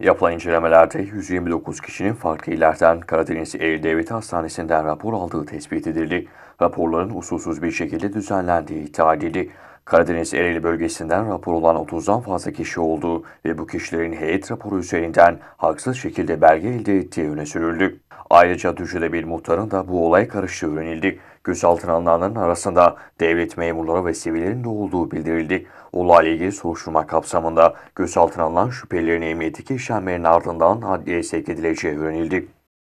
Yapılan incelemelerde 129 kişinin farklı illerden Karadeniz Eğil Devleti Hastanesi'nden rapor aldığı tespit edildi. Raporların usulsüz bir şekilde düzenlendiği iddia edildi. Karadeniz Ereğli bölgesinden rapor olan 30'dan fazla kişi olduğu ve bu kişilerin heyet raporu üzerinden haksız şekilde belge elde ettiği öne sürüldü. Ayrıca Düzce'de bir muhtarın da bu olaya karıştığı öğrenildi. Gözaltına alınanların arasında devlet memurları ve sivillerin de olduğu bildirildi. Olayla ilgili soruşturma kapsamında gözaltına alınan şüphelilerin emniyetteki işlemlerin ardından adliyeye sevk edileceği öğrenildi.